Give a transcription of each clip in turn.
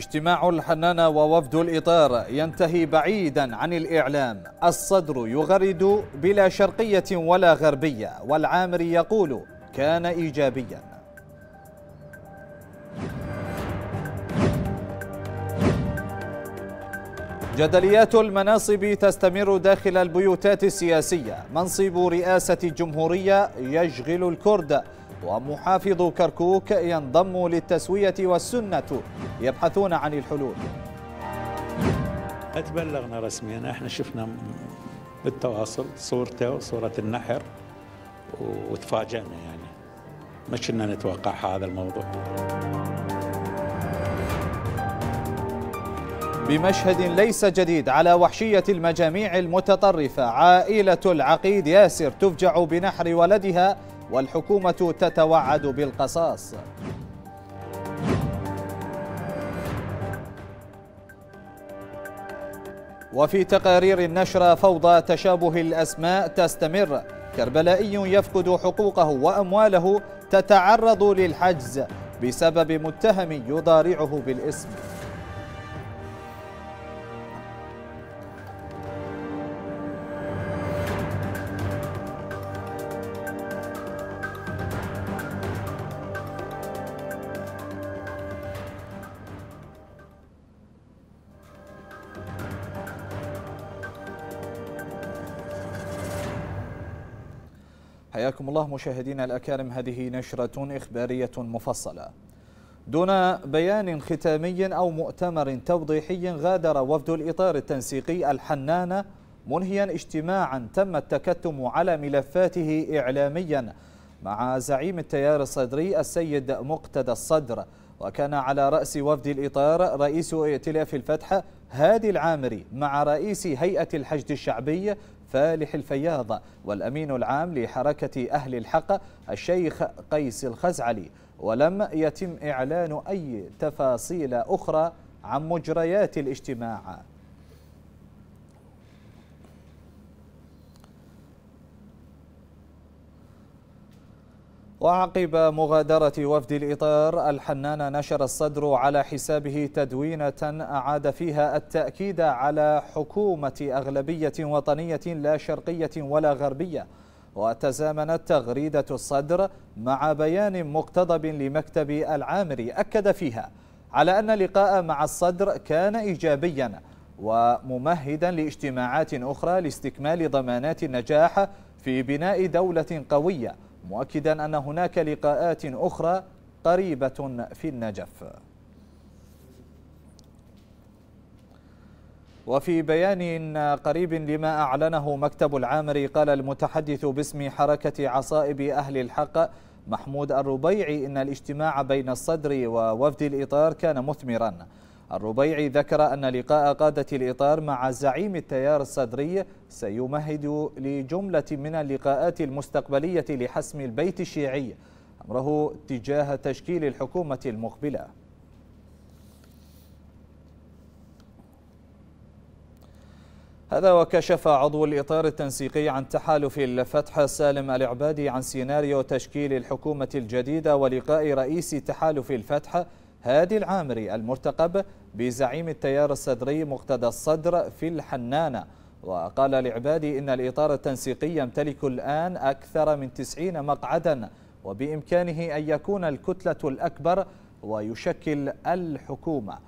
اجتماع الحنانة ووفد الإطار ينتهي بعيدا عن الإعلام الصدر يغرد بلا شرقية ولا غربية والعامري يقول كان إيجابيا جدليات المناصب تستمر داخل البيوتات السياسية منصب رئاسة الجمهورية يشغل الكرد ومحافظ كركوك ينضم للتسوية والسنة يبحثون عن الحلول تبلغنا رسميا احنا شفنا بالتواصل صورته وصورة النحر وتفاجئنا يعني ما كنا نتوقع هذا الموضوع بمشهد ليس جديد على وحشية المجاميع المتطرفة عائلة العقيد ياسر تفجع بنحر ولدها والحكومة تتوعد بالقصاص وفي تقارير النشرة فوضى تشابه الأسماء تستمر كربلائي يفقد حقوقه وأمواله تتعرض للحجز بسبب متهم يضارعه بالاسم حياكم الله مشاهدينا الأكارم هذه نشرة إخبارية مفصلة دون بيان ختامي أو مؤتمر توضيحي غادر وفد الإطار التنسيقي الحنانة منهيا اجتماعا تم التكتم على ملفاته إعلاميا مع زعيم التيار الصدري السيد مقتدى الصدر وكان على رأس وفد الإطار رئيس ائتلاف الفتح هادي العامري مع رئيس هيئة الحشد الشعبي فالح الفياض والأمين العام لحركة أهل الحق الشيخ قيس الخزعلي ولم يتم إعلان أي تفاصيل أخرى عن مجريات الاجتماع وعقب مغادرة وفد الإطار الحنان نشر الصدر على حسابه تدوينة أعاد فيها التأكيد على حكومة أغلبية وطنية لا شرقية ولا غربية وتزامنت تغريدة الصدر مع بيان مقتضب لمكتب العامري أكد فيها على أن اللقاء مع الصدر كان إيجابيا وممهدا لاجتماعات أخرى لاستكمال ضمانات النجاح في بناء دولة قوية مؤكدا أن هناك لقاءات أخرى قريبة في النجف وفي بيان قريب لما أعلنه مكتب العامري قال المتحدث باسم حركة عصائب أهل الحق محمود الربيعي إن الاجتماع بين الصدر ووفد الإطار كان مثمراً الربيعي ذكر أن لقاء قادة الإطار مع زعيم التيار الصدري سيمهد لجملة من اللقاءات المستقبلية لحسم البيت الشيعي أمره تجاه تشكيل الحكومة المقبلة هذا وكشف عضو الإطار التنسيقي عن تحالف الفتح سالم العبادي عن سيناريو تشكيل الحكومة الجديدة ولقاء رئيس تحالف الفتح هادي العامري المرتقب بزعيم التيار الصدري مقتدى الصدر في الحنانة وقال لعبادي إن الإطار التنسيقي يمتلك الآن أكثر من 90 مقعدا وبإمكانه أن يكون الكتلة الأكبر ويشكل الحكومة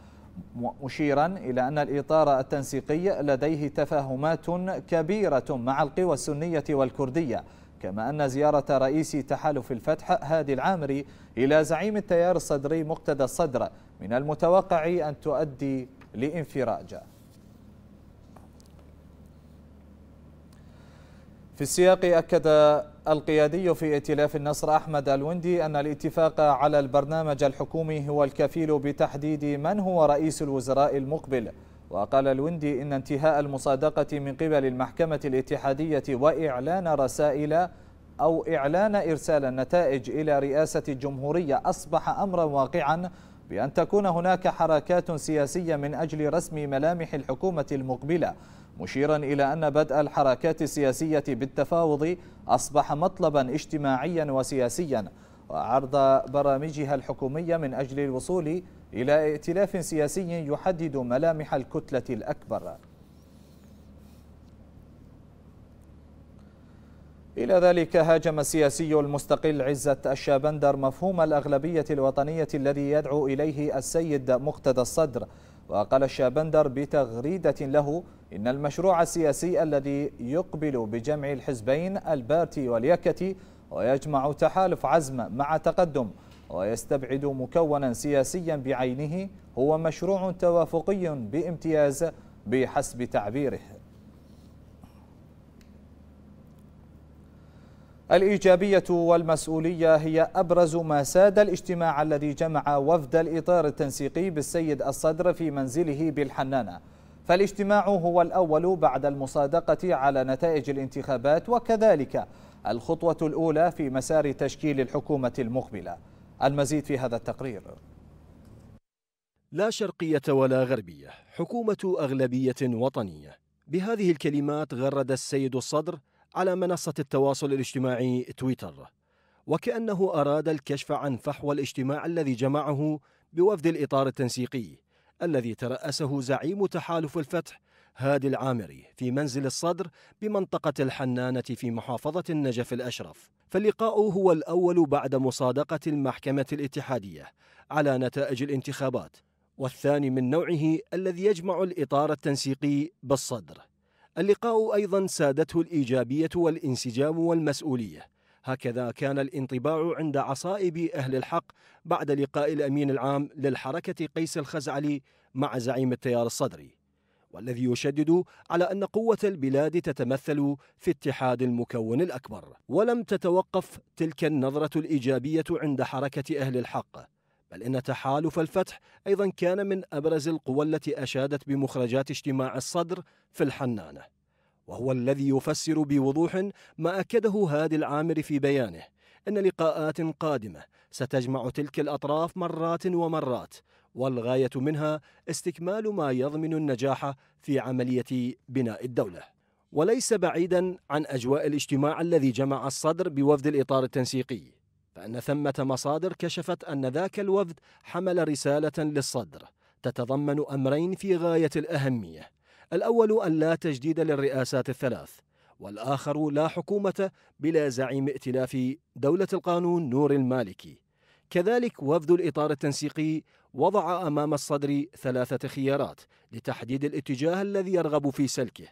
مشيرا إلى أن الإطار التنسيقي لديه تفاهمات كبيرة مع القوى السنية والكردية كما أن زيارة رئيس تحالف الفتح هادي العامري إلى زعيم التيار الصدري مقتدى الصدر من المتوقع أن تؤدي لانفراجه في السياق أكد القيادي في ائتلاف النصر أحمد الوندي أن الاتفاق على البرنامج الحكومي هو الكفيل بتحديد من هو رئيس الوزراء المقبل وقال الوندي إن انتهاء المصادقة من قبل المحكمة الاتحادية وإعلان رسائل أو إعلان إرسال النتائج إلى رئاسة الجمهورية أصبح أمرا واقعا بأن تكون هناك حركات سياسية من أجل رسم ملامح الحكومة المقبلة مشيرا إلى أن بدء الحركات السياسية بالتفاوض أصبح مطلبا اجتماعيا وسياسيا وعرض برامجها الحكومية من أجل الوصول إلى ائتلاف سياسي يحدد ملامح الكتلة الأكبر إلى ذلك هاجم السياسي المستقل عزة الشابندر مفهوم الأغلبية الوطنية الذي يدعو إليه السيد مقتدى الصدر وقال الشابندر بتغريدة له إن المشروع السياسي الذي يقبل بجمع الحزبين البارتي واليكتي ويجمع تحالف عزم مع تقدم ويستبعد مكونا سياسيا بعينه هو مشروع توافقي بامتياز بحسب تعبيره الإيجابية والمسؤولية هي أبرز ما ساد الاجتماع الذي جمع وفد الإطار التنسيقي بالسيد الصدر في منزله بالحنانة فالاجتماع هو الأول بعد المصادقة على نتائج الانتخابات وكذلك الخطوة الأولى في مسار تشكيل الحكومة المقبلة المزيد في هذا التقرير لا شرقية ولا غربية حكومة أغلبية وطنية بهذه الكلمات غرد السيد الصدر على منصة التواصل الاجتماعي تويتر وكأنه أراد الكشف عن فحوى الاجتماع الذي جمعه بوفد الإطار التنسيقي الذي ترأسه زعيم تحالف الفتح هادي العامري في منزل الصدر بمنطقة الحنانة في محافظة النجف الأشرف فاللقاء هو الأول بعد مصادقة المحكمة الاتحادية على نتائج الانتخابات والثاني من نوعه الذي يجمع الإطار التنسيقي بالصدر اللقاء أيضا سادته الإيجابية والانسجام والمسؤولية هكذا كان الانطباع عند عصائب أهل الحق بعد لقاء الأمين العام للحركة قيس الخزعلي مع زعيم التيار الصدري والذي يشدد على أن قوة البلاد تتمثل في اتحاد المكون الأكبر ولم تتوقف تلك النظرة الإيجابية عند حركة أهل الحق بل إن تحالف الفتح أيضا كان من أبرز القوى التي أشادت بمخرجات اجتماع الصدر في الحنانة وهو الذي يفسر بوضوح ما أكده هادي العامر في بيانه إن لقاءات قادمة ستجمع تلك الأطراف مرات ومرات والغاية منها استكمال ما يضمن النجاح في عملية بناء الدولة وليس بعيدا عن أجواء الاجتماع الذي جمع الصدر بوفد الإطار التنسيقي فان ثمه مصادر كشفت ان ذاك الوفد حمل رساله للصدر تتضمن امرين في غايه الاهميه الاول ان لا تجديد للرئاسات الثلاث والاخر لا حكومه بلا زعيم ائتلاف دوله القانون نور المالكي كذلك وفد الاطار التنسيقي وضع امام الصدر ثلاثه خيارات لتحديد الاتجاه الذي يرغب في سلكه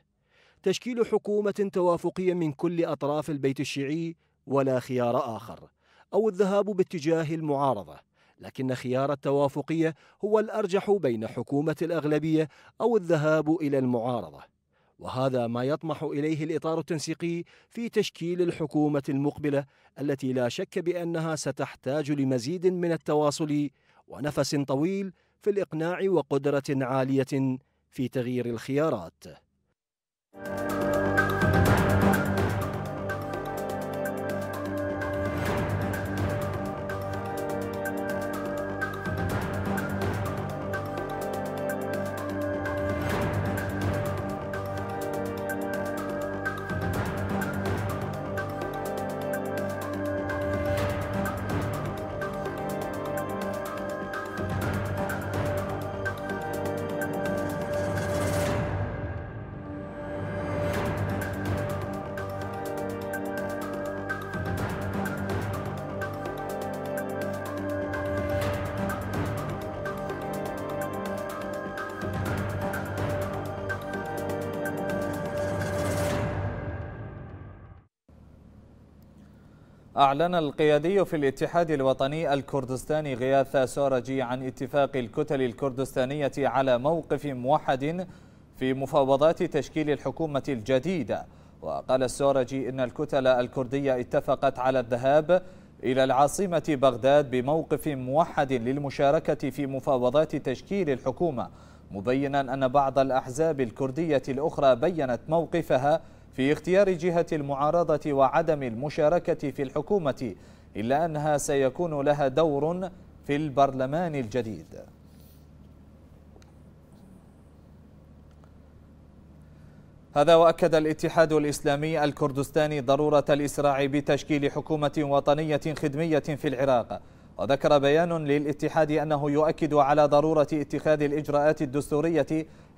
تشكيل حكومه توافقيه من كل اطراف البيت الشيعي ولا خيار اخر أو الذهاب باتجاه المعارضة لكن خيار التوافقية هو الأرجح بين حكومة الأغلبية أو الذهاب إلى المعارضة وهذا ما يطمح إليه الإطار التنسيقي في تشكيل الحكومة المقبلة التي لا شك بأنها ستحتاج لمزيد من التواصل ونفس طويل في الإقناع وقدرة عالية في تغيير الخيارات. أعلن القيادي في الاتحاد الوطني الكردستاني غياث سورجي عن اتفاق الكتل الكردستانية على موقف موحد في مفاوضات تشكيل الحكومة الجديدة وقال السورجي إن الكتل الكردية اتفقت على الذهاب إلى العاصمة بغداد بموقف موحد للمشاركة في مفاوضات تشكيل الحكومة مبينا أن بعض الأحزاب الكردية الأخرى بينت موقفها في اختيار جهة المعارضة وعدم المشاركة في الحكومة إلا أنها سيكون لها دور في البرلمان الجديد هذا وأكد الاتحاد الإسلامي الكردستاني ضرورة الإسراع بتشكيل حكومة وطنية خدمية في العراق وذكر بيان للاتحاد أنه يؤكد على ضرورة اتخاذ الإجراءات الدستورية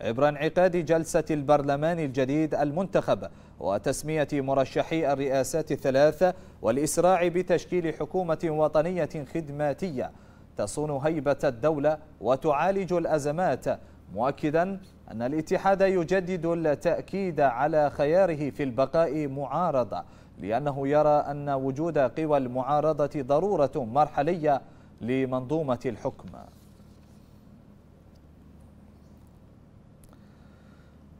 عبر انعقاد جلسة البرلمان الجديد المنتخب وتسمية مرشحي الرئاسات الثلاثة والإسراع بتشكيل حكومة وطنية خدماتية تصون هيبة الدولة وتعالج الأزمات مؤكدا أن الاتحاد يجدد التأكيد على خياره في البقاء معارضة لأنه يرى أن وجود قوى المعارضة ضرورة مرحلية لمنظومة الحكم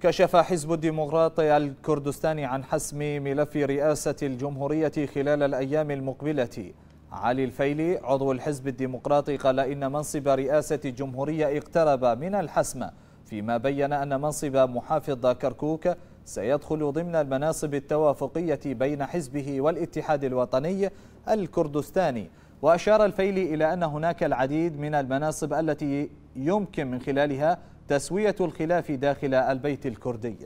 كشف حزب الديمقراطي الكردستاني عن حسم ملف رئاسة الجمهورية خلال الأيام المقبلة علي الفيلي عضو الحزب الديمقراطي قال إن منصب رئاسة الجمهورية اقترب من الحسم فيما بين أن منصب محافظ كركوك سيدخل ضمن المناصب التوافقية بين حزبه والاتحاد الوطني الكردستاني وأشار الفيلي إلى أن هناك العديد من المناصب التي يمكن من خلالها تسوية الخلاف داخل البيت الكردي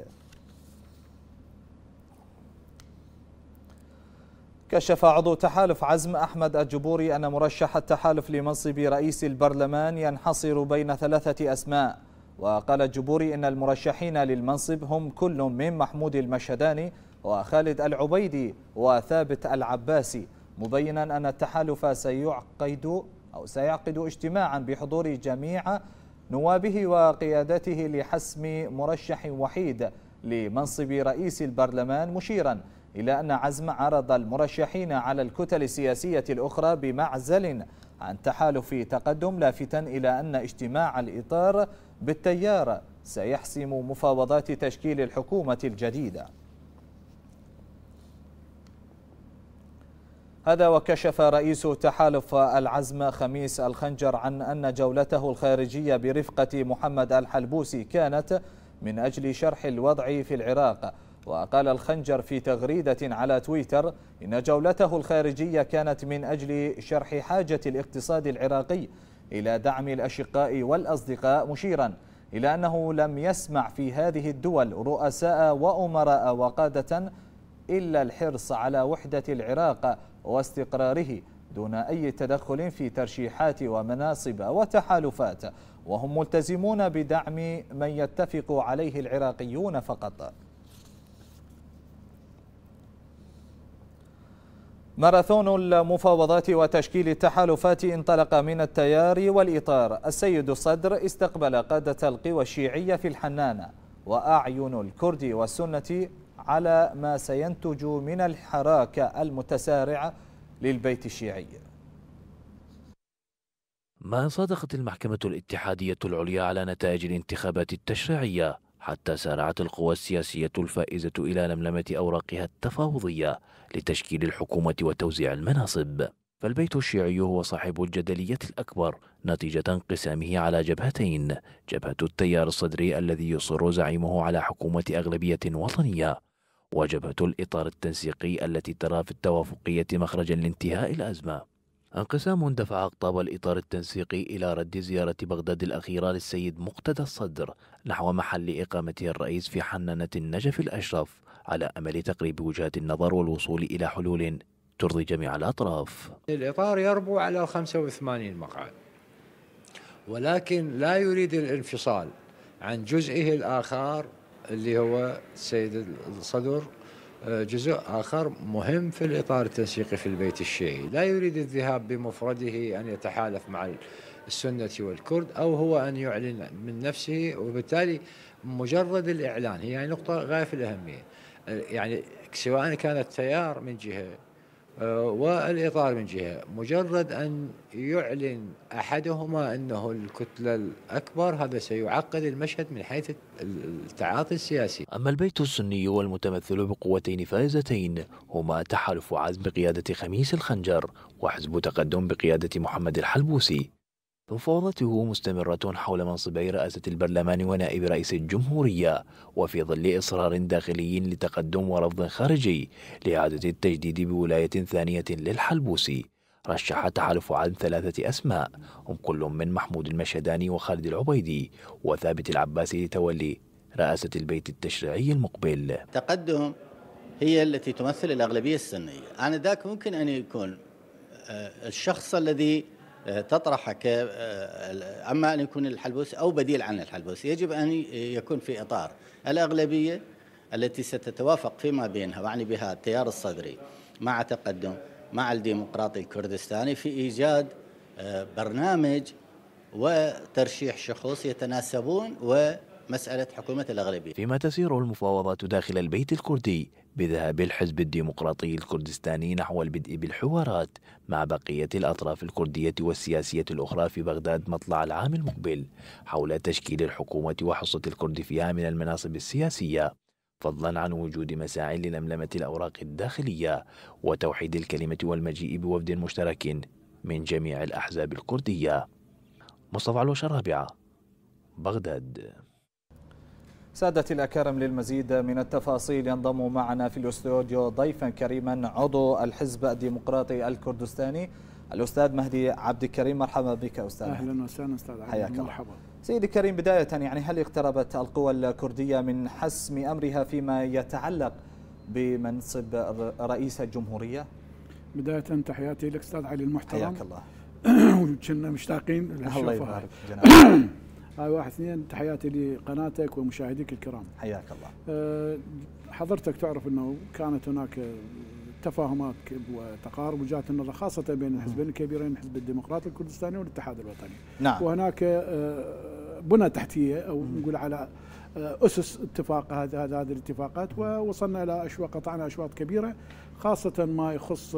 كشف عضو تحالف عزم أحمد الجبوري أن مرشح التحالف لمنصب رئيس البرلمان ينحصر بين ثلاثة أسماء وقال الجبوري إن المرشحين للمنصب هم كل من محمود المشهداني وخالد العبيدي وثابت العباسي مبينا أن التحالف سيعقد أو سيعقد اجتماعا بحضور جميع نوابه وقيادته لحسم مرشح وحيد لمنصب رئيس البرلمان مشيرا إلى أن عزم عرض المرشحين على الكتل السياسية الأخرى بمعزل عن تحالف تقدم لافتا إلى أن اجتماع الإطار بالتيار سيحسم مفاوضات تشكيل الحكومة الجديدة هذا وكشف رئيس تحالف العزم خميس الخنجر عن أن جولته الخارجية برفقة محمد الحلبوسي كانت من أجل شرح الوضع في العراق وقال الخنجر في تغريدة على تويتر إن جولته الخارجية كانت من أجل شرح حاجة الاقتصاد العراقي إلى دعم الأشقاء والأصدقاء مشيرا إلى أنه لم يسمع في هذه الدول رؤساء وأمراء وقادة إلا الحرص على وحدة العراق واستقراره دون أي تدخل في ترشيحات ومناصب وتحالفات وهم ملتزمون بدعم من يتفق عليه العراقيون فقط ماراثون المفاوضات وتشكيل التحالفات انطلق من التيار والإطار السيد الصدر استقبل قادة القوى الشيعية في الحنانة وأعين الكرد والسنة على ما سينتج من الحراك المتسارع للبيت الشيعي ما صادقت المحكمة الاتحادية العليا على نتائج الانتخابات التشريعية حتى سارعت القوى السياسية الفائزة إلى لملمة أوراقها التفاوضية لتشكيل الحكومة وتوزيع المناصب فالبيت الشيعي هو صاحب الجدلية الأكبر نتيجة انقسامه على جبهتين جبهة التيار الصدري الذي يصر زعيمه على حكومة أغلبية وطنية وجبهة الإطار التنسيقي التي ترى في التوافقية مخرجا لانتهاء الأزمة انقسام دفع أقطاب الإطار التنسيقي إلى رد زيارة بغداد الأخيرة للسيد مقتدى الصدر نحو محل إقامته الرئيس في حنانة النجف الأشرف على أمل تقريب وجهات النظر والوصول إلى حلول ترضي جميع الأطراف الإطار يربو على 85 مقعد ولكن لا يريد الانفصال عن جزئه الآخر اللي هو السيد الصدر آه، جزء آخر مهم في الإطار التنسيقي في البيت الشيعي لا يريد الذهاب بمفرده أن يتحالف مع السنة والكرد أو هو أن يعلن من نفسه وبالتالي مجرد الإعلان هي يعني نقطة غاية في الأهمية آه، يعني سواء كان التيار من جهة آه، والإطار من جهة مجرد أن يعلن أحدهما أنه الكتلة الأكبر هذا سيعقد المشهد من حيث التعاطي السياسي أما البيت السني والمتمثل بقوتين فائزتين هما تحالف عزم بقيادة خميس الخنجر وحزب تقدم بقيادة محمد الحلبوسي مفاوضته مستمرة حول منصبي رئاسة البرلمان ونائب رئيس الجمهورية وفي ظل إصرار داخلي لتقدم ورفض خارجي لإعادة التجديد بولاية ثانية للحلبوسي رشح تحالف عن ثلاثة أسماء هم كل من محمود المشهداني وخالد العبيدي وثابت العباسي لتولي رئاسة البيت التشريعي المقبل تقدم هي التي تمثل الأغلبية السنية عن ذاك ممكن أن يكون آه، الشخص الذي تطرحه ك آه، أما أن يكون الحلبوس أو بديل عن الحلبوس يجب أن يكون في إطار الأغلبية التي ستتوافق فيما بينها واعني بها التيار الصدري مع تقدم مع الديمقراطي الكردستاني في إيجاد آه، برنامج وترشيح شخوص يتناسبون ومسألة حكومة الأغلبية فيما تسير المفاوضات داخل البيت الكردي بذهاب الحزب الديمقراطي الكردستاني نحو البدء بالحوارات مع بقية الأطراف الكردية والسياسية الأخرى في بغداد مطلع العام المقبل حول تشكيل الحكومة وحصة الكرد فيها من المناصب السياسية فضلا عن وجود مساعي لنملمة الأوراق الداخلية وتوحيد الكلمة والمجيء بوفد مشترك من جميع الأحزاب الكردية مصطفى علوش بغداد سادتي الأكارم للمزيد من التفاصيل ينضم معنا في الاستوديو ضيفا كريما عضو الحزب الديمقراطي الكردستاني الأستاذ مهدي عبد الكريم مرحبا بك أستاذ أهلا وسهلا أستاذ حياك الله مرحبا سيدي الكريم بداية يعني هل اقتربت القوى الكردية من حسم أمرها فيما يتعلق بمنصب رئيس الجمهورية؟ بداية تحياتي لك أستاذ علي المحترم حياك الله وكنا مشتاقين الله يبارك جناب هاي واحد اثنين تحياتي لقناتك ومشاهديك الكرام حياك الله أه، حضرتك تعرف انه كانت هناك تفاهمات وتقارب وجهات النظر خاصه بين الحزبين الكبيرين الحزب الديمقراطي الكردستاني والاتحاد الوطني نعم. وهناك أه، بنى تحتيه او نقول على أه، اسس اتفاق هذه هذه الاتفاقات ووصلنا الى اشواط قطعنا اشواط كبيره خاصه ما يخص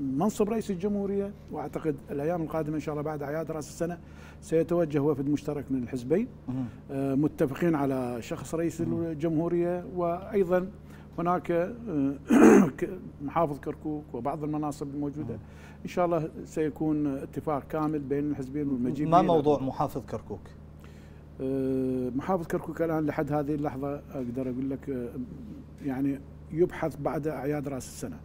منصب رئيس الجمهورية وأعتقد الأيام القادمة إن شاء الله بعد أعياد رأس السنة سيتوجه وفد مشترك من الحزبين آه، متفقين على شخص رئيس الجمهورية وأيضا هناك آه، محافظ كركوك وبعض المناصب الموجودة إن شاء الله سيكون اتفاق كامل بين الحزبين والمجيبين ما موضوع محافظ كركوك؟ آه، محافظ كركوك الآن لحد هذه اللحظة أقدر أقول لك يعني يبحث بعد أعياد رأس السنة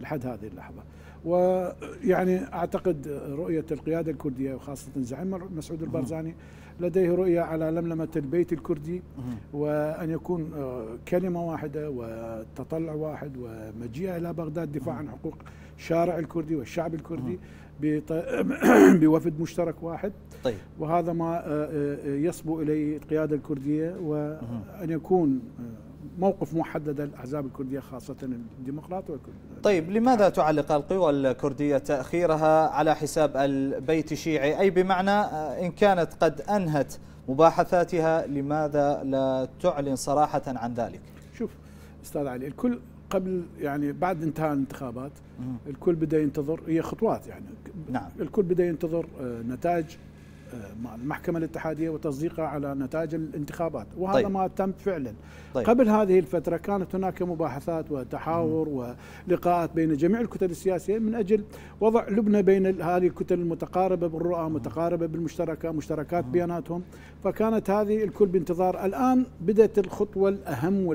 لحد هذه اللحظة ويعني اعتقد رؤيه القياده الكرديه وخاصه زعيم مسعود البرزاني لديه رؤيه على لملمه البيت الكردي وان يكون آه، كلمه واحده وتطلع واحد ومجيء الى بغداد دفاع عن حقوق الشارع الكردي والشعب الكردي بوفد مشترك واحد طيب. وهذا ما آه، آه، يصبو اليه القياده الكرديه وان يكون موقف محدد للاحزاب الكرديه خاصه الديمقراط والكردية. طيب لماذا تعلق القوى الكرديه تاخيرها على حساب البيت الشيعي اي بمعنى آه، ان كانت قد انهت مباحثاتها لماذا لا تعلن صراحه عن ذلك شوف استاذ علي الكل قبل يعني بعد انتهاء الانتخابات الكل بدا ينتظر هي خطوات يعني نعم الكل بدا ينتظر آه، نتائج مع آه، المحكمة الاتحادية وتصديقها على نتائج الانتخابات وهذا طيب. ما تم فعلا طيب. قبل هذه الفترة كانت هناك مباحثات وتحاور ولقاءات بين جميع الكتل السياسية من أجل وضع لبنة بين هذه الكتل المتقاربة بالرؤى متقاربة بالمشتركة مشتركات بياناتهم فكانت هذه الكل بانتظار الآن بدأت الخطوة الأهم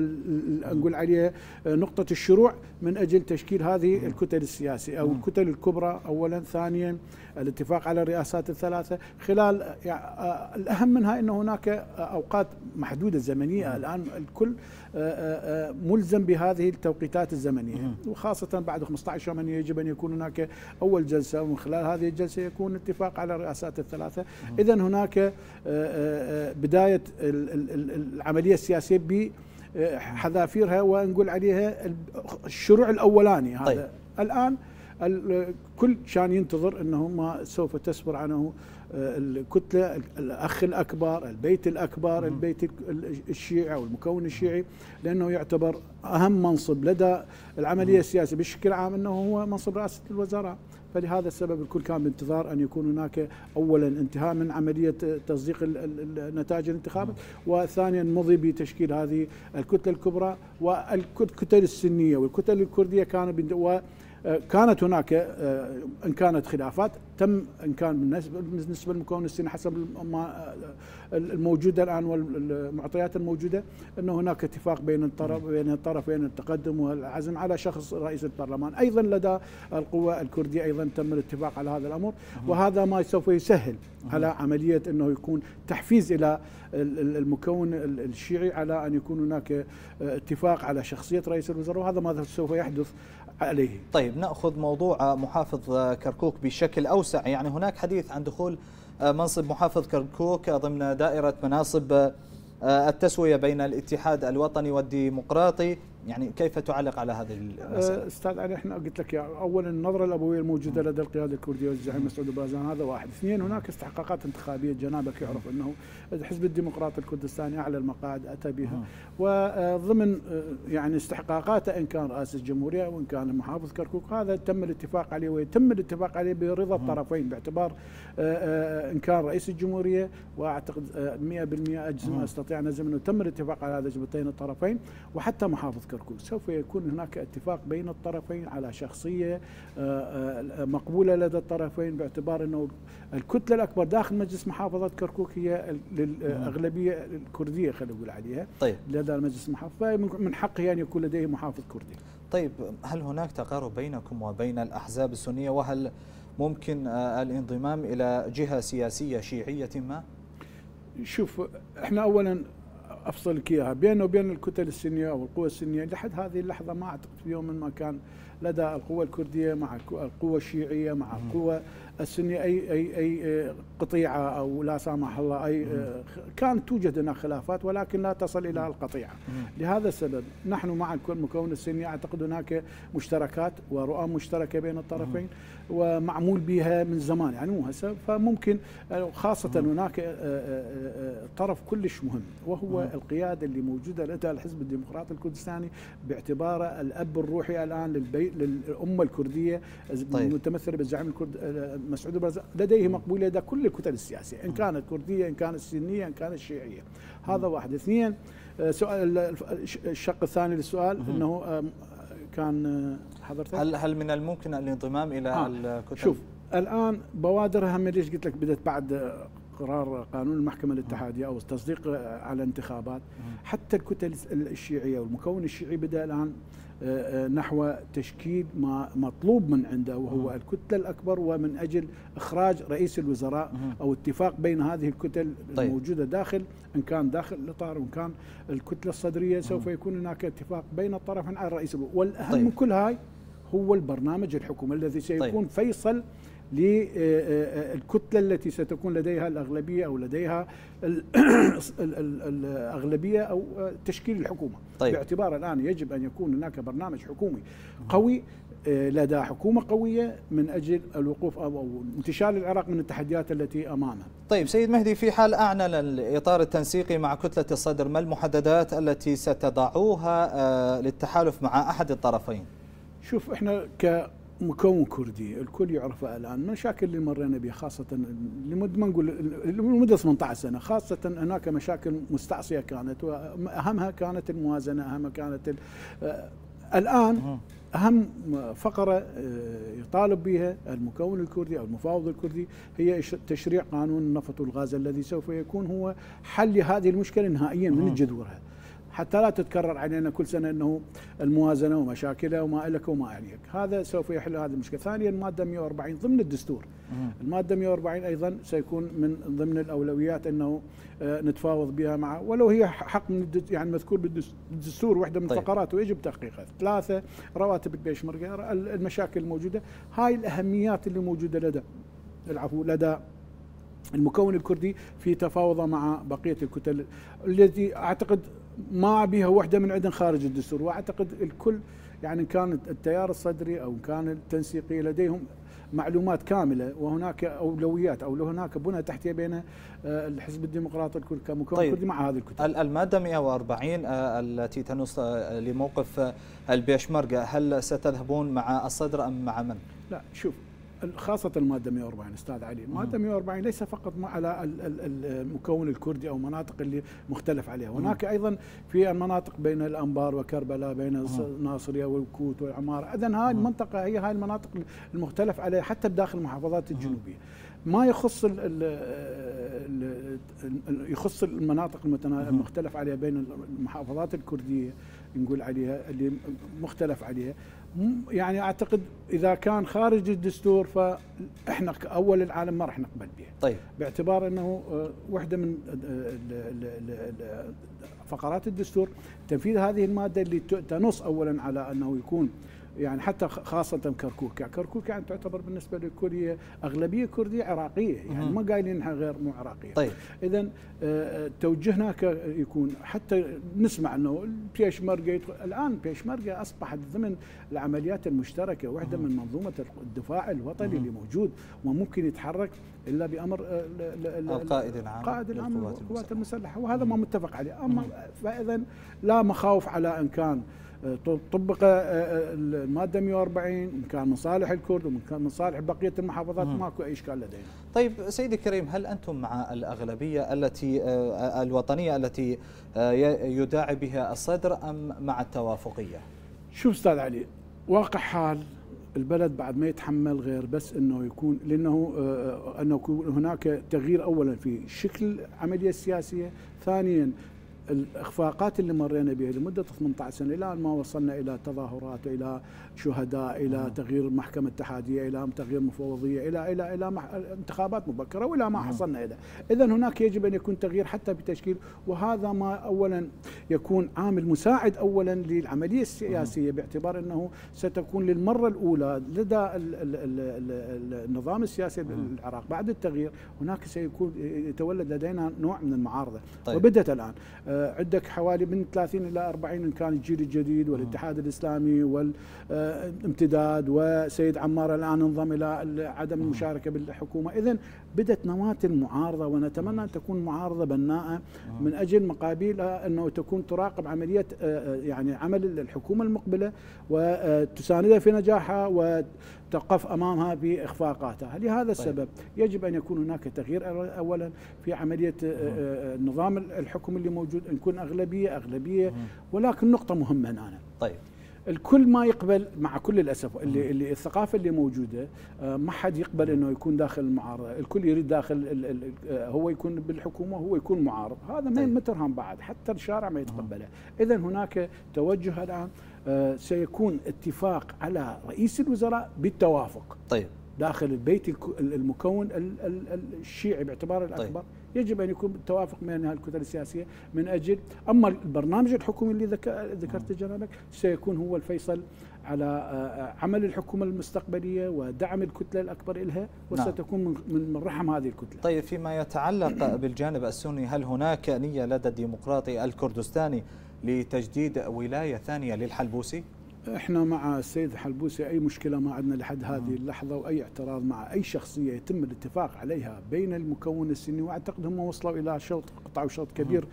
نقول عليها آه، نقطة الشروع من أجل تشكيل هذه الكتل السياسية أو الكتل الكبرى أولا ثانيا الاتفاق على الرئاسات الثلاثة خلال خلال يعني آه، الاهم منها انه هناك اوقات محدوده زمنيه الان الكل آه، آه، ملزم بهذه التوقيتات الزمنيه وخاصه بعد 15 يوم يجب ان يكون هناك اول جلسه ومن خلال هذه الجلسه يكون اتفاق على الرئاسات الثلاثه اذا هناك بدايه العمليه السياسيه بحذافيرها ونقول عليها الشروع الاولاني هذا طيب. الان كل كان ينتظر انه ما سوف تصبر عنه الكتلة الأخ الأكبر البيت الأكبر البيت الشيعي أو المكون الشيعي لأنه يعتبر أهم منصب لدى العملية السياسية بشكل عام أنه هو منصب رئاسة الوزراء فلهذا السبب الكل كان بانتظار ان يكون هناك اولا انتهاء من عمليه تصديق نتائج الانتخابات وثانيا مضي بتشكيل هذه الكتله الكبرى والكتل السنيه والكتل الكرديه كان كانت هناك آه، ان كانت خلافات تم ان كان بالنسبه للمكون الصيني حسب آه، الموجوده الان والمعطيات الموجوده انه هناك اتفاق بين الطرف بين الطرفين التقدم والعزم على شخص رئيس البرلمان، ايضا لدى القوى الكرديه ايضا تم الاتفاق على هذا الامر وهذا ما سوف يسهل على عمليه انه يكون تحفيز الى المكون الشيعي على ان يكون هناك آه، اتفاق على شخصيه رئيس الوزراء وهذا ما سوف يحدث عليه طيب نأخذ موضوع آه، محافظ آه، كركوك بشكل أوسع يعني هناك حديث عن دخول آه، منصب محافظ كركوك ضمن دائرة مناصب التسوية بين الاتحاد الوطني والديمقراطي يعني كيف تعلق على هذه المسألة؟ آه، استاذ علي احنا قلت لك يا اولا النظره الابويه الموجوده نعم. لدى القياده الكرديه والزعيم مسعود بازان هذا واحد، اثنين هناك استحقاقات انتخابيه جنابك يعرف نعم. انه الحزب الديمقراطي الكردستاني اعلى المقاعد اتى بها نعم. وضمن آه، يعني استحقاقاته ان كان رئيس الجمهوريه وان كان محافظ كركوك هذا تم الاتفاق عليه ويتم الاتفاق عليه برضا الطرفين باعتبار آه، ان كان رئيس الجمهوريه واعتقد 100% اجزم استطيع ان اجزم انه تم الاتفاق على هذا بين الطرفين وحتى محافظ كركوك سوف يكون هناك اتفاق بين الطرفين على شخصية آه، آه، مقبولة لدى الطرفين باعتبار أنه الكتلة الأكبر داخل مجلس محافظة كركوك هي نعم. الاغلبيه الكردية خلينا نقول عليها طيب. لدى مجلس المحافظة من حقه أن يكون لديه محافظ كردي طيب هل هناك تقارب بينكم وبين الأحزاب السنية وهل ممكن آه، الانضمام إلى جهة سياسية شيعية ما؟ شوف احنا اولا افصل لك اياها بينه وبين الكتل السنيه او القوى السنيه لحد هذه اللحظه ما اعتقد في يوم ما كان لدى القوى الكرديه مع القوى الشيعيه مع القوى السني اي اي اي آه، قطيعه او لا سامح الله اي آه، كان توجد هناك خلافات ولكن لا تصل الى القطيعه لهذا السبب نحن مع المكون السني اعتقد هناك مشتركات ورؤى مشتركه بين الطرفين ومعمول بها من زمان يعني مو هسه فممكن آه، خاصه هناك طرف كلش مهم وهو القياده اللي موجوده لدى الحزب الديمقراطي الكردستاني باعتباره الاب الروحي الان للامه الكرديه طيب. المتمثله بالزعيم الكرد مسعود البرزاق لديه مقبوليه لدى كل الكتل السياسيه ان كانت كرديه ان كانت سنيه ان كانت شيعيه هذا واحد اثنين آه، سؤال الشق الثاني للسؤال انه آه، كان آه، حضرتك هل هل من الممكن الانضمام الى آه. الكتل شوف الان بوادرها من ليش قلت لك بدات بعد قرار قانون المحكمه الاتحاديه او التصديق على انتخابات حتى الكتل الشيعيه والمكون الشيعي بدا الان نحو تشكيل ما مطلوب من عنده وهو الكتلة الأكبر ومن أجل إخراج رئيس الوزراء أو اتفاق بين هذه الكتل طيب. الموجودة داخل إن كان داخل الإطار وإن كان الكتلة الصدرية سوف يكون هناك اتفاق بين الطرفين على رئيس والأهم طيب. من كل هاي هو البرنامج الحكومي الذي سيكون طيب. فيصل للكتلة آه، آه، آه، التي ستكون لديها الأغلبية أو لديها الأغلبية أو تشكيل الحكومة طيب. باعتبار الآن يجب أن يكون هناك برنامج حكومي قوي لدى حكومة قوية من أجل الوقوف أو انتشال العراق من التحديات التي أمامه طيب سيد مهدي في حال أعلن الإطار التنسيقي مع كتلة الصدر ما المحددات التي ستضعوها للتحالف مع أحد الطرفين شوف احنا ك مكون كردي الكل يعرفه الان المشاكل اللي مرينا بها خاصه لمده ما نقول لمده 18 سنه خاصه هناك مشاكل مستعصيه كانت واهمها كانت الموازنه اهمها كانت الان آه. اهم فقره آه، يطالب بها المكون الكردي او المفاوض الكردي هي تشريع قانون النفط والغاز الذي سوف يكون هو حل هذه المشكله نهائيا من آه. جذورها حتى لا تتكرر علينا كل سنه انه الموازنه ومشاكلها وما الك وما عليك، هذا سوف يحل هذه المشكله، ثانيا الماده 140 ضمن الدستور. الماده 140 ايضا سيكون من ضمن الاولويات انه آه، نتفاوض بها مع ولو هي حق من يعني مذكور بالدستور وحده من طيب. ويجب تحقيقها، ثلاثه رواتب البيشمركه، المشاكل الموجوده، هاي الاهميات اللي موجوده لدى العفو لدى المكون الكردي في تفاوضه مع بقيه الكتل التي اعتقد ما بيها وحده من عدن خارج الدستور واعتقد الكل يعني كان التيار الصدري او كان التنسيقي لديهم معلومات كامله وهناك اولويات او هناك بنى تحتيه بين آه، الحزب الديمقراطي الكردي كمكون طيب كردي مع هذه الكتل الماده 140 آه، التي تنص آه، لموقف البيشمركه هل ستذهبون مع الصدر ام مع من؟ لا شوف خاصة المادة 140 أستاذ علي المادة 140 ليس فقط على المكون الكردي أو مناطق اللي مختلف عليها هناك أيضا في المناطق بين الأنبار وكربلاء بين الناصرية والكوت والعمارة إذا هاي المنطقة هي هاي المناطق المختلف عليها حتى بداخل المحافظات الجنوبية ما يخص الـ الـ يخص المناطق المختلف عليها بين المحافظات الكردية نقول عليها اللي مختلف عليها يعني اعتقد اذا كان خارج الدستور فاحنا كاول العالم ما راح نقبل به طيب باعتبار انه آه، واحده من آه، آه، فقرات الدستور تنفيذ هذه الماده اللي تنص اولا على انه يكون يعني حتى خاصة كركوك يعني كركوك يعني تعتبر بالنسبة للكورية أغلبية كردية عراقية يعني ما قايلينها غير مو عراقية طيب إذا التوجه آه، آه، هناك يكون حتى نسمع أنه البيشمركة الآن البيشمركة أصبحت ضمن العمليات المشتركة واحدة من منظومة الدفاع الوطني اللي موجود وممكن يتحرك إلا بأمر القائد آه، العام القائد العام للقوات المسلحة وهذا ما متفق عليه أما فإذا لا مخاوف على إن كان طبق آه، آه، الماده 140 من كان من صالح الكرد ومن كان من صالح بقيه المحافظات ماكو اي اشكال لدينا. طيب سيدي الكريم هل انتم مع الاغلبيه التي آه، الوطنيه التي يداعي بها الصدر ام مع التوافقيه؟ شوف استاذ علي واقع حال البلد بعد ما يتحمل غير بس انه يكون لانه انه يكون هناك تغيير اولا في شكل العمليه السياسيه، ثانيا الاخفاقات اللي مرينا بها لمده 18 سنه الى ما وصلنا الى تظاهرات الى شهداء الى آه. تغيير محكمه اتحاديه الى تغيير مفوضيه الى الى الى مح... انتخابات مبكره والى ما آه. حصلنا الى اذا هناك يجب ان يكون تغيير حتى بتشكيل وهذا ما اولا يكون عامل مساعد اولا للعمليه السياسيه آه. باعتبار انه ستكون للمره الاولى لدى النظام السياسي بالعراق بعد التغيير هناك سيكون يتولد لدينا نوع من المعارضه طيب. وبدت الان آه، عندك حوالي من 30 الى 40 ان كان الجيل الجديد والاتحاد آه. الاسلامي والامتداد آه، وسيد عمار الان انضم الى عدم المشاركه بالحكومه، اذا بدت نواه المعارضه ونتمنى ان تكون معارضه بناءه من اجل مقابل انه تكون تراقب عمليه يعني عمل الحكومه المقبله وتساندها في نجاحها تقف أمامها بإخفاقاتها لهذا طيب. السبب يجب أن يكون هناك تغيير أولا في عملية آه، آه، النظام الحكم اللي موجود أن يكون أغلبية أغلبية ولكن نقطة مهمة أنا طيب الكل ما يقبل مع كل الاسف اللي, اللي الثقافه اللي موجوده آه، ما حد يقبل انه يكون داخل المعارضه، الكل يريد داخل هو يكون بالحكومه وهو يكون معارض، هذا ما طيب. مترهم بعد حتى الشارع ما يتقبله، اذا هناك توجه الان آه، سيكون اتفاق على رئيس الوزراء بالتوافق طيب داخل البيت المكون الشيعي باعتباره طيب. الاكبر طيب. يجب ان يكون بالتوافق بين الكتل السياسيه من اجل اما البرنامج الحكومي اللي ذكرت نعم. جنابك سيكون هو الفيصل على آه، آه، عمل الحكومه المستقبليه ودعم الكتله الاكبر لها نعم. وستكون من من رحم هذه الكتله. طيب فيما يتعلق بالجانب السني هل هناك نيه لدى الديمقراطي الكردستاني لتجديد ولايه ثانيه للحلبوسي؟ احنا مع السيد الحلبوسي اي مشكله ما عندنا لحد هذه اللحظه واي اعتراض مع اي شخصيه يتم الاتفاق عليها بين المكون السني واعتقد هم وصلوا الى شوط قطعوا شوط كبير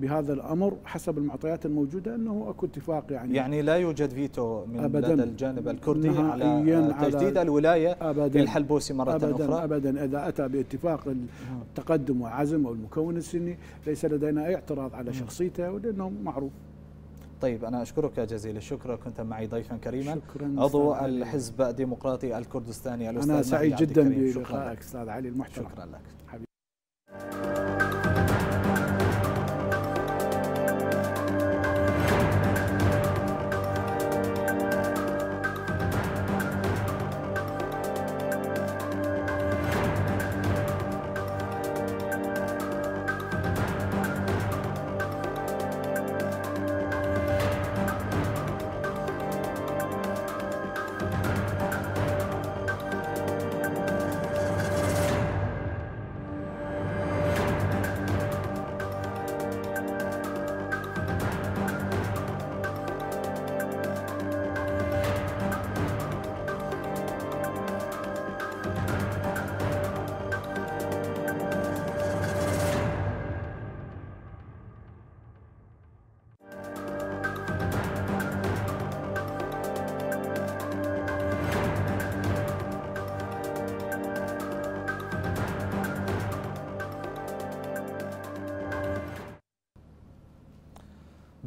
بهذا الامر حسب المعطيات الموجوده انه اكو اتفاق يعني يعني لا يوجد فيتو من أبداً لدى الجانب الكردي على تجديد على الولايه أبداً للحلبوسي مره أبداً اخرى ابدا اذا اتى باتفاق التقدم وعزم او المكون السني ليس لدينا اي اعتراض على شخصيته لانه معروف طيب أنا أشكرك جزيل الشكر كنت معي ضيفا كريما شكرا عضو الحزب الديمقراطي الكردستاني الأستاذ أنا سعيد جدا بلقائك أستاذ علي المحترم شكرا لك حبيب.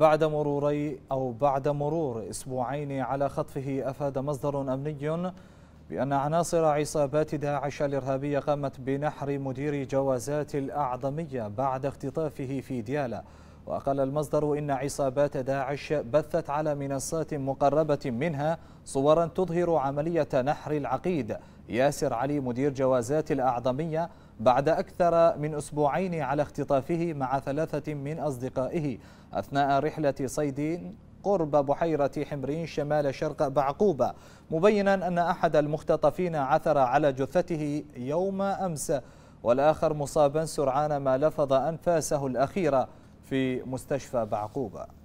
بعد مروري أو بعد مرور أسبوعين على خطفه أفاد مصدر أمني بأن عناصر عصابات داعش الإرهابية قامت بنحر مدير جوازات الأعظمية بعد اختطافه في ديالا وقال المصدر إن عصابات داعش بثت على منصات مقربة منها صورا تظهر عملية نحر العقيد ياسر علي مدير جوازات الأعظمية بعد أكثر من أسبوعين على اختطافه مع ثلاثة من أصدقائه أثناء رحلة صيد قرب بحيرة حمرين شمال شرق بعقوبة مبينا أن أحد المختطفين عثر على جثته يوم أمس والآخر مصابا سرعان ما لفظ أنفاسه الأخيرة في مستشفى بعقوبة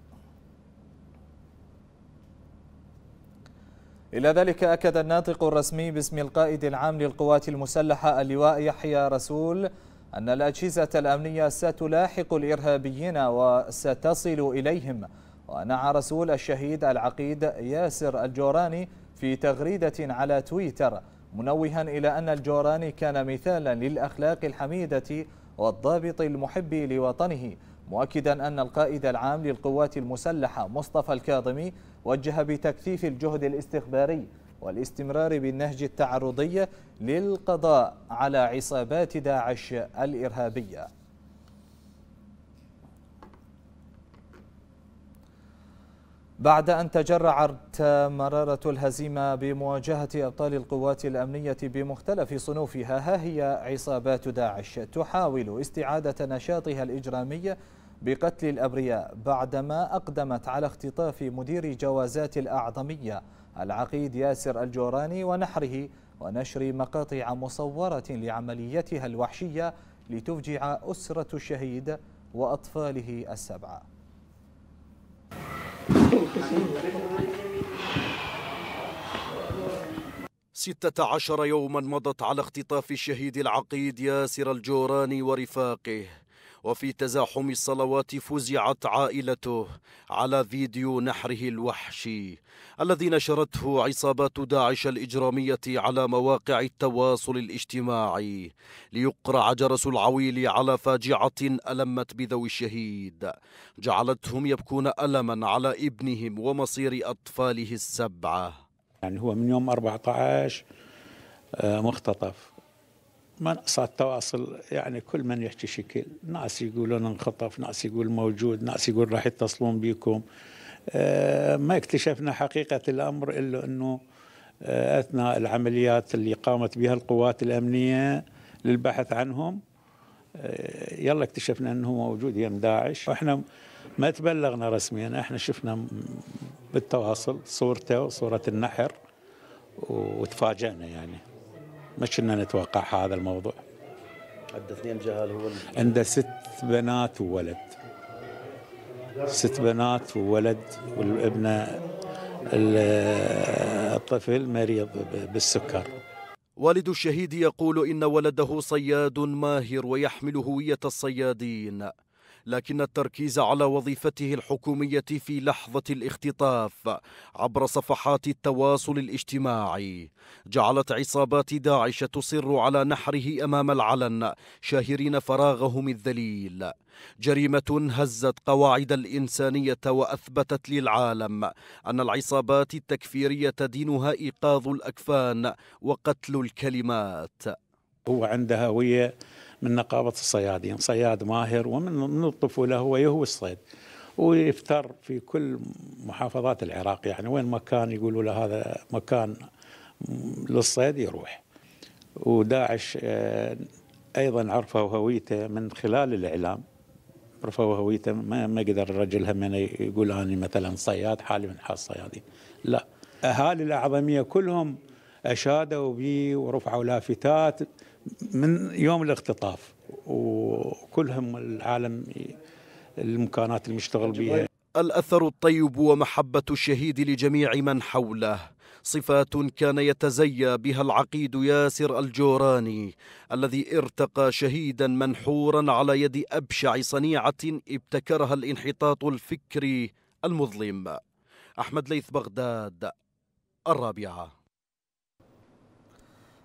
إلى ذلك أكد الناطق الرسمي باسم القائد العام للقوات المسلحة اللواء يحيى رسول أن الأجهزة الأمنية ستلاحق الإرهابيين وستصل إليهم ونعى رسول الشهيد العقيد ياسر الجوراني في تغريدة على تويتر منوها إلى أن الجوراني كان مثالا للأخلاق الحميدة والضابط المحب لوطنه مؤكدا أن القائد العام للقوات المسلحة مصطفى الكاظمي وجه بتكثيف الجهد الاستخباري والاستمرار بالنهج التعرضي للقضاء على عصابات داعش الإرهابية بعد أن تجرعت مرارة الهزيمة بمواجهة أبطال القوات الأمنية بمختلف صنوفها ها هي عصابات داعش تحاول استعادة نشاطها الإجرامي بقتل الأبرياء بعدما أقدمت على اختطاف مدير جوازات الأعظمية العقيد ياسر الجوراني ونحره ونشر مقاطع مصورة لعمليتها الوحشية لتفجع أسرة الشهيد وأطفاله السبعة ستة عشر يوما مضت على اختطاف الشهيد العقيد ياسر الجوراني ورفاقه وفي تزاحم الصلوات فزعت عائلته على فيديو نحره الوحشي الذي نشرته عصابات داعش الإجرامية على مواقع التواصل الاجتماعي ليقرع جرس العويل على فاجعة ألمت بذوي الشهيد جعلتهم يبكون ألما على ابنهم ومصير أطفاله السبعة يعني هو من يوم 14 آه، مختطف منصات التواصل يعني كل من يحكي شكل ناس يقولون انخطف ناس يقول موجود ناس يقول راح يتصلون بكم آه، ما اكتشفنا حقيقة الأمر إلا أنه آه، أثناء العمليات اللي قامت بها القوات الأمنية للبحث عنهم آه، يلا اكتشفنا أنه موجود يم داعش وإحنا ما تبلغنا رسميا إحنا شفنا بالتواصل صورته وصورة النحر وتفاجأنا يعني ما كنا نتوقع هذا الموضوع عنده اثنين جهال هو عنده ست بنات وولد ست بنات وولد والابنه الطفل مريض بالسكر والد الشهيد يقول إن ولده صياد ماهر ويحمل هوية الصيادين لكن التركيز على وظيفته الحكومية في لحظة الاختطاف عبر صفحات التواصل الاجتماعي جعلت عصابات داعش تصر على نحره أمام العلن شاهرين فراغهم الذليل جريمة هزت قواعد الإنسانية وأثبتت للعالم أن العصابات التكفيرية دينها إيقاظ الأكفان وقتل الكلمات هو عنده هوية من نقابه الصيادين صياد ماهر ومن الطفوله هو يهوي الصيد ويفتر في كل محافظات العراق يعني وين مكان يقولوا له هذا مكان للصيد يروح وداعش آه، ايضا عرفه هويته من خلال الاعلام عرفه هويته ما ما يقدر الرجل هم يقول انا مثلا صياد حالي من حال الصيادين لا اهالي الاعظميه كلهم اشادوا بي ورفعوا لافتات من يوم الاختطاف وكلهم العالم الامكانات اللي مشتغل بها الاثر الطيب ومحبه الشهيد لجميع من حوله صفات كان يتزيى بها العقيد ياسر الجوراني الذي ارتقى شهيدا منحورا على يد ابشع صنيعه ابتكرها الانحطاط الفكري المظلم احمد ليث بغداد الرابعه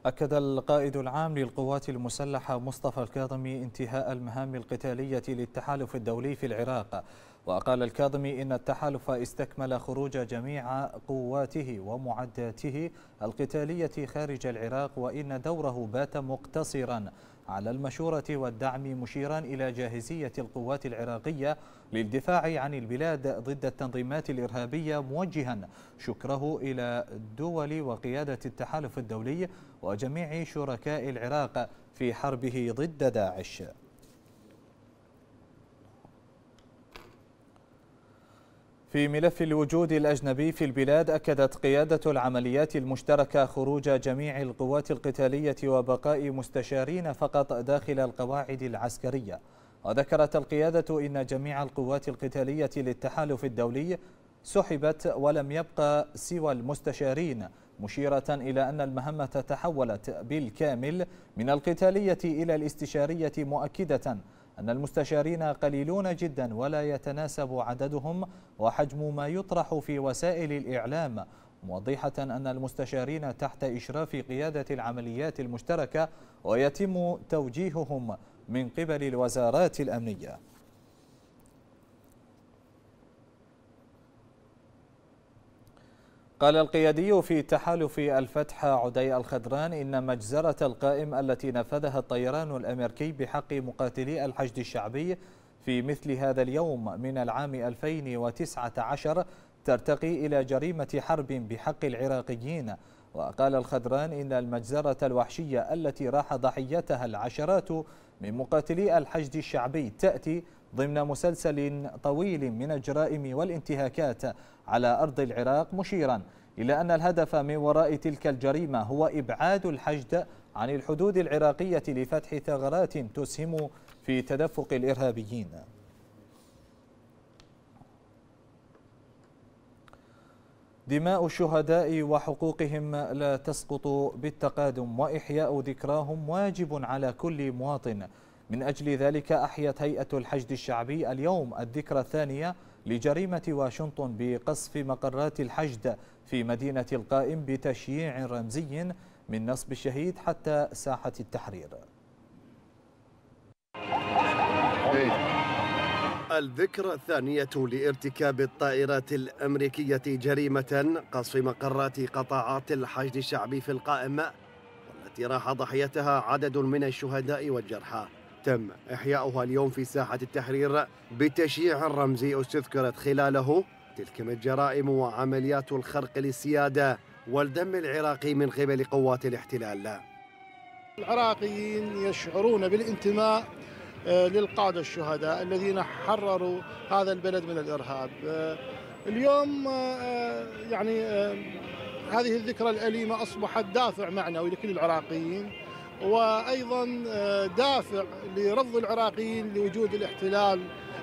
أكد القائد العام للقوات المسلحة مصطفى الكاظمي انتهاء المهام القتالية للتحالف الدولي في العراق وقال الكاظمي إن التحالف استكمل خروج جميع قواته ومعداته القتالية خارج العراق وإن دوره بات مقتصراً على المشورة والدعم مشيرا إلى جاهزية القوات العراقية للدفاع عن البلاد ضد التنظيمات الإرهابية موجها شكره إلى الدول وقيادة التحالف الدولي وجميع شركاء العراق في حربه ضد داعش في ملف الوجود الأجنبي في البلاد أكدت قيادة العمليات المشتركة خروج جميع القوات القتالية وبقاء مستشارين فقط داخل القواعد العسكرية وذكرت القيادة إن جميع القوات القتالية للتحالف الدولي سحبت ولم يبقى سوى المستشارين مشيرة إلى أن المهمة تحولت بالكامل من القتالية إلى الاستشارية مؤكدة أن المستشارين قليلون جدا ولا يتناسب عددهم وحجم ما يطرح في وسائل الإعلام موضحة أن المستشارين تحت إشراف قيادة العمليات المشتركة ويتم توجيههم من قبل الوزارات الأمنية قال القيادي في تحالف الفتح عدي الخدران إن مجزرة القائم التي نفذها الطيران الأمريكي بحق مقاتلي الحشد الشعبي في مثل هذا اليوم من العام 2019 ترتقي إلى جريمة حرب بحق العراقيين وقال الخدران إن المجزرة الوحشية التي راح ضحيتها العشرات من مقاتلي الحشد الشعبي تأتي ضمن مسلسل طويل من الجرائم والانتهاكات على أرض العراق مشيرا إلى أن الهدف من وراء تلك الجريمة هو إبعاد الحشد عن الحدود العراقية لفتح ثغرات تسهم في تدفق الإرهابيين دماء الشهداء وحقوقهم لا تسقط بالتقادم وإحياء ذكراهم واجب على كل مواطن من أجل ذلك أحيت هيئة الحشد الشعبي اليوم الذكرى الثانية لجريمة واشنطن بقصف مقرات الحشد في مدينة القائم بتشييع رمزي من نصب الشهيد حتى ساحة التحرير الذكرى الثانية لارتكاب الطائرات الأمريكية جريمة قصف مقرات قطاعات الحشد الشعبي في القائم والتي راح ضحيتها عدد من الشهداء والجرحى تم إحياؤها اليوم في ساحة التحرير بتشييع رمزي استذكرت خلاله تلكم الجرائم وعمليات الخرق للسيادة والدم العراقي من قبل قوات الاحتلال العراقيين يشعرون بالانتماء آه، للقادة الشهداء الذين حرروا هذا البلد من الإرهاب آه، اليوم آه، يعني هذه الذكرى الأليمة أصبحت دافع معنوي لكل العراقيين وايضا آه، دافع لرفض العراقيين لوجود الاحتلال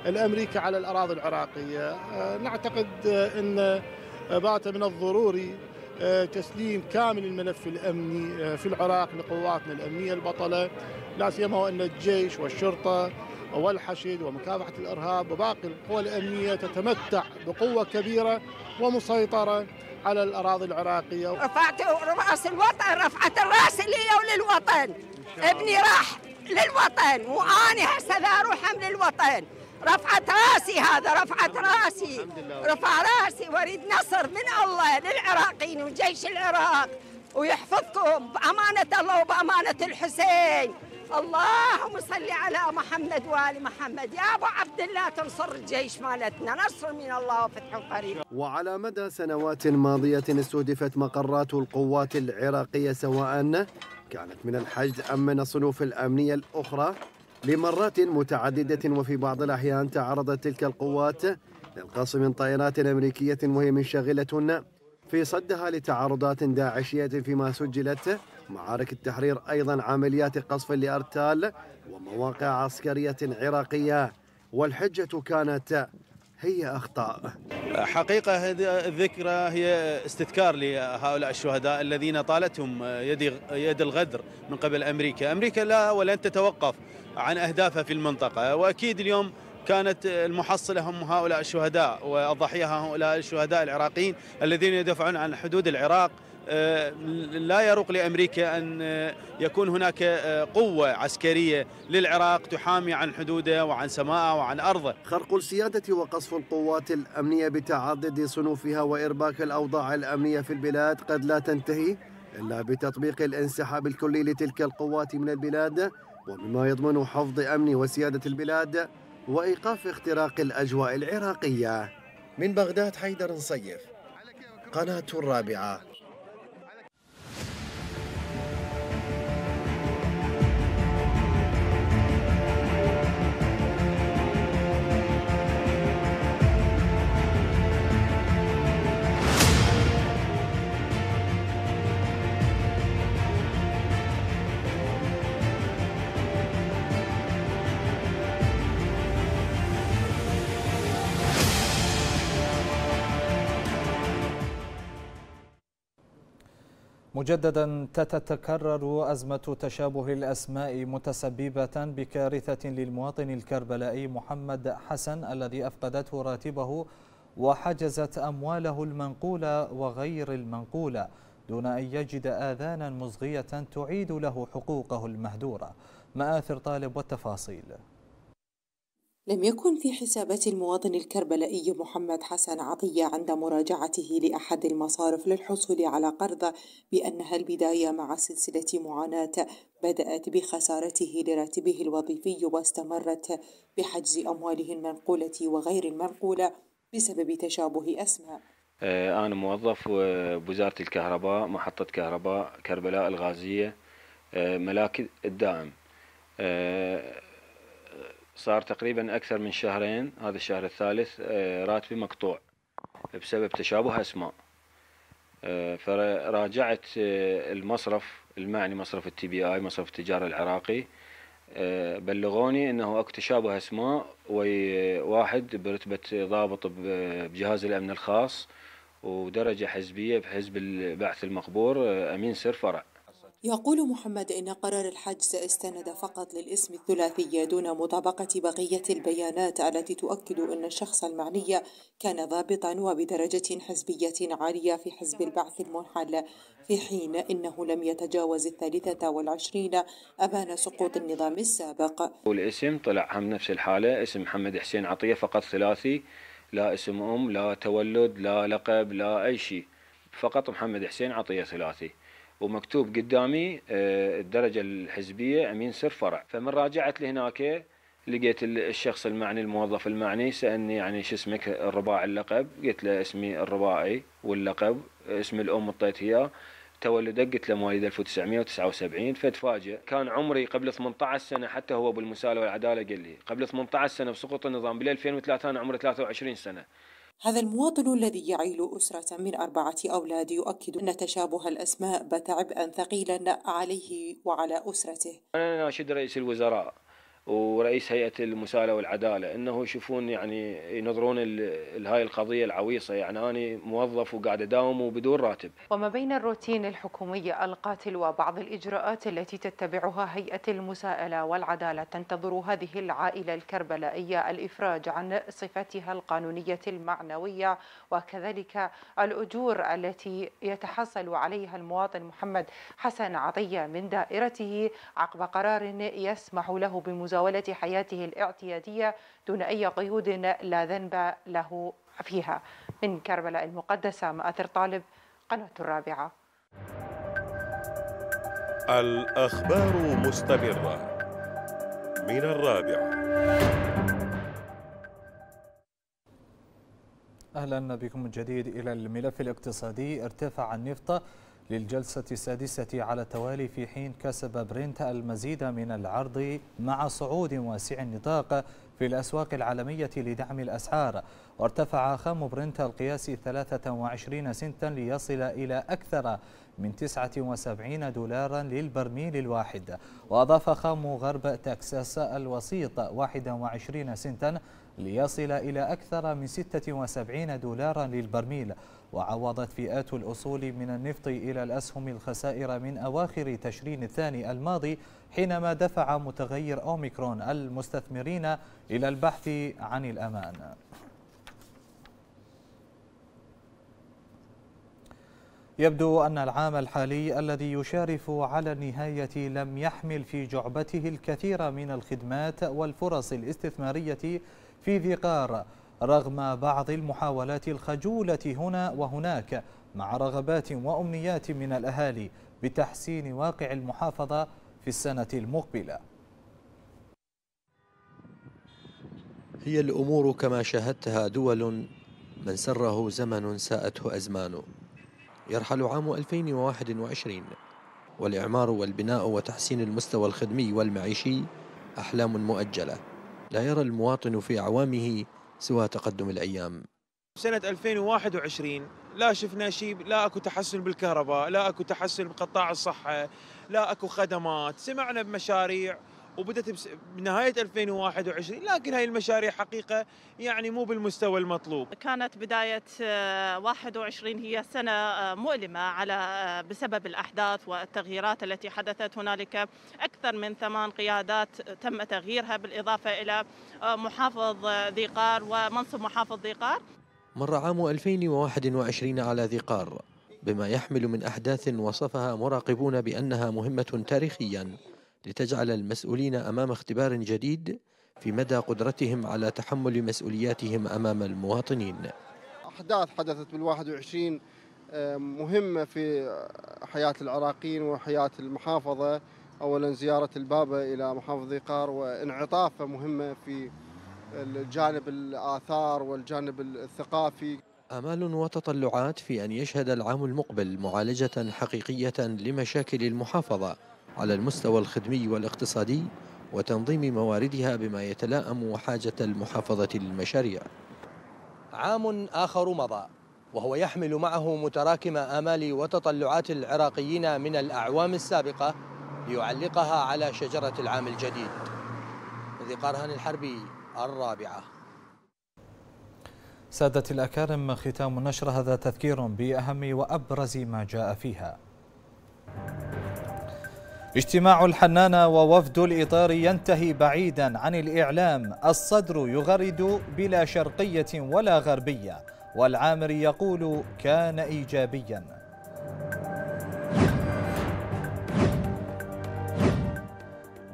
الامريكي على الاراضي العراقيه. آه، نعتقد آه، ان بات من الضروري تسليم كامل الملف الامني في العراق لقواتنا الامنيه البطله لا سيما وان الجيش والشرطه والحشد ومكافحه الارهاب وباقي القوى الامنيه تتمتع بقوه كبيره ومسيطره على الأراضي العراقية رفعت رأس الوطن رفعت الرأس لي وللوطن ابني راح للوطن وأنا هسه أروح للوطن رفعت راسي هذا رفعت راسي رفع راسي واريد نصر من الله للعراقيين وجيش العراق ويحفظكم بأمانة الله وبأمانة الحسين اللهم صل على محمد وال محمد يا ابو عبد الله تنصر الجيش مالتنا نصر من الله وفتح قريب وعلى مدى سنوات ماضيه استهدفت مقرات القوات العراقيه سواء كانت من الحشد ام من الصنوف الامنيه الاخرى لمرات متعدده وفي بعض الاحيان تعرضت تلك القوات للقصف من طائرات امريكيه وهي منشغله في صدها لتعارضات داعشيه فيما سجلت معارك التحرير أيضا عمليات قصف لأرتال ومواقع عسكرية عراقية والحجة كانت هي أخطاء حقيقة هذه الذكرى هي استذكار لهؤلاء الشهداء الذين طالتهم يد يد الغدر من قبل أمريكا أمريكا لا ولن تتوقف عن أهدافها في المنطقة وأكيد اليوم كانت المحصلة هم هؤلاء الشهداء والضحية هؤلاء الشهداء العراقيين الذين يدافعون عن حدود العراق لا يروق لامريكا ان يكون هناك قوه عسكريه للعراق تحامي عن حدوده وعن سماءه وعن ارضه. خرق السياده وقصف القوات الامنيه بتعدد صنوفها وارباك الاوضاع الامنيه في البلاد قد لا تنتهي الا بتطبيق الانسحاب الكلي لتلك القوات من البلاد ومما يضمن حفظ امن وسياده البلاد وايقاف اختراق الاجواء العراقيه. من بغداد حيدر صيف قناه الرابعه مجددا تتكرر أزمة تشابه الأسماء متسببة بكارثة للمواطن الكربلائي محمد حسن الذي أفقدته راتبه وحجزت أمواله المنقولة وغير المنقولة دون أن يجد آذانا مصغية تعيد له حقوقه المهدورة مآثر طالب والتفاصيل لم يكن في حسابات المواطن الكربلائي محمد حسن عطية عند مراجعته لأحد المصارف للحصول على قرض بأنها البداية مع سلسلة معاناة بدأت بخسارته لراتبه الوظيفي واستمرت بحجز أمواله المنقولة وغير المنقولة بسبب تشابه أسماء آه، أنا موظف آه، بوزارة الكهرباء محطة كهرباء كربلاء الغازية آه، ملاك الدائم صار تقريبا أكثر من شهرين هذا الشهر الثالث آه، راتبي مقطوع بسبب تشابه أسماء آه، فراجعت آه، المصرف المعني مصرف التي بي آي مصرف التجارة العراقي بلغوني انه اكو تشابه اسماء وي واحد برتبه ضابط بجهاز الامن الخاص ودرجه حزبيه بحزب البعث المقبور امين سر فرع يقول محمد إن قرار الحجز استند فقط للاسم الثلاثي دون مطابقة بقية البيانات التي تؤكد أن الشخص المعني كان ضابطا وبدرجة حزبية عالية في حزب البعث المنحل في حين إنه لم يتجاوز الثالثة والعشرين أبان سقوط النظام السابق والاسم طلع هم نفس الحالة اسم محمد حسين عطية فقط ثلاثي لا اسم أم لا تولد لا لقب لا أي شيء فقط محمد حسين عطية ثلاثي ومكتوب قدامي آه، الدرجة الحزبية أمين سر فرع فمن راجعت لهناك لقيت الشخص المعني الموظف المعني سألني يعني شو اسمك الرباعي اللقب قلت له اسمي الرباعي واللقب اسم الأم اعطيت اياه تولدك قلت له مواليد 1979 فتفاجئ كان عمري قبل 18 سنه حتى هو بالمساله والعداله قال لي قبل 18 سنه بسقوط النظام بال 2003 انا عمري 23 سنه هذا المواطن الذي يعيل أسرة من أربعة أولاد يؤكد أن تشابه الأسماء بات عبئا ثقيلا عليه وعلى أسرته أنا ناشد رئيس الوزراء ورئيس هيئه المساءله والعداله انه يشوفون يعني ينظرون لهاي القضيه العويصه يعني انا موظف وقاعد اداوم وبدون راتب. وما بين الروتين الحكومي القاتل وبعض الاجراءات التي تتبعها هيئه المساءله والعداله تنتظر هذه العائله الكربلائيه الافراج عن صفتها القانونيه المعنويه وكذلك الاجور التي يتحصل عليها المواطن محمد حسن عطيه من دائرته عقب قرار يسمح له بمزاوله مزاولة حياته الاعتيادية دون أي قيود لا ذنب له فيها من كربلاء المقدسة مآثر طالب قناة الرابعة الأخبار مستمرة من الرابعة أهلا بكم من جديد إلى الملف الاقتصادي ارتفع النفط للجلسة السادسة على التوالي في حين كسب برنت المزيد من العرض مع صعود واسع النطاق في الأسواق العالمية لدعم الأسعار وارتفع خام برنت القياسي 23 سنتا ليصل إلى أكثر من 79 دولارا للبرميل الواحد وأضاف خام غرب تكساس الوسيط 21 سنتا ليصل إلى أكثر من 76 دولارا للبرميل وعوضت فئات الأصول من النفط إلى الأسهم الخسائر من أواخر تشرين الثاني الماضي حينما دفع متغير أوميكرون المستثمرين إلى البحث عن الأمان يبدو أن العام الحالي الذي يشارف على النهاية لم يحمل في جعبته الكثير من الخدمات والفرص الاستثمارية في قار رغم بعض المحاولات الخجولة هنا وهناك مع رغبات وأمنيات من الأهالي بتحسين واقع المحافظة في السنة المقبلة هي الأمور كما شاهدتها دول من سره زمن ساءته أزمانه يرحل عام 2021 والإعمار والبناء وتحسين المستوى الخدمي والمعيشي أحلام مؤجلة لا يرى المواطن في أعوامه سوى تقدم الأيام سنة 2021 لا شفنا شيء لا اكو تحسن بالكهرباء، لا اكو تحسن بقطاع الصحة، لا اكو خدمات، سمعنا بمشاريع وبدت بنهاية 2021 لكن هاي المشاريع حقيقة يعني مو بالمستوى المطلوب كانت بداية 21 آه، هي سنة آه، مؤلمة على آه، بسبب الأحداث والتغييرات التي حدثت هنالك أكثر من ثمان قيادات تم تغييرها بالإضافة إلى محافظ ذي قار ومنصب محافظ ذي قار مر عام 2021 على ذي قار بما يحمل من أحداث وصفها مراقبون بأنها مهمة تاريخياً لتجعل المسؤولين امام اختبار جديد في مدى قدرتهم على تحمل مسؤولياتهم امام المواطنين. احداث حدثت بال 21 آه، مهمه في حياه العراقيين وحياه المحافظه، اولا زياره البابا الى محافظه قار وانعطافه مهمه في الجانب الاثار والجانب الثقافي. آمال وتطلعات في أن يشهد العام المقبل معالجة حقيقية لمشاكل المحافظة على المستوى الخدمي والاقتصادي وتنظيم مواردها بما يتلائم حاجة المحافظة للمشاريع عام آخر مضى وهو يحمل معه متراكم آمال وتطلعات العراقيين من الأعوام السابقة ليعلقها على شجرة العام الجديد ذي قرهن الحربي الرابعة سادة الأكارم ختام النشر هذا تذكير بأهم وأبرز ما جاء فيها اجتماع الحنانة ووفد الإطار ينتهي بعيدا عن الإعلام الصدر يغرد بلا شرقية ولا غربية والعامري يقول كان إيجابيا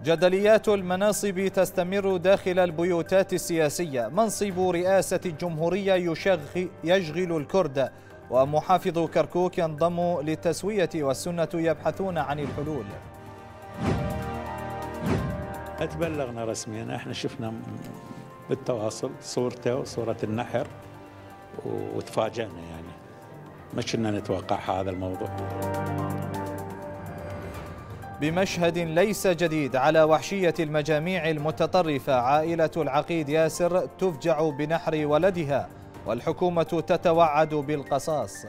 جدليات المناصب تستمر داخل البيوتات السياسية منصب رئاسة الجمهورية يشغل الكرد ومحافظ كركوك ينضم للتسوية والسنة يبحثون عن الحلول تبلغنا رسميا احنا شفنا بالتواصل صورته وصورة النحر وتفاجئنا يعني ما كنا نتوقع هذا الموضوع بمشهد ليس جديد على وحشية المجاميع المتطرفة عائلة العقيد ياسر تفجع بنحر ولدها والحكومة تتوعد بالقصاص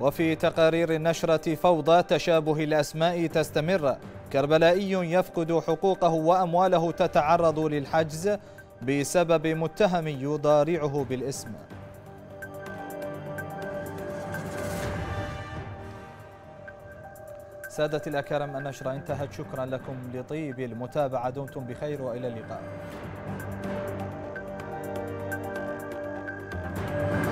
وفي تقارير النشرة فوضى تشابه الأسماء تستمر كربلائي يفقد حقوقه وأمواله تتعرض للحجز بسبب متهم يضارعه بالاسم سادتي الأكارم النشرة انتهت شكرا لكم لطيب المتابعة دمتم بخير وإلى اللقاء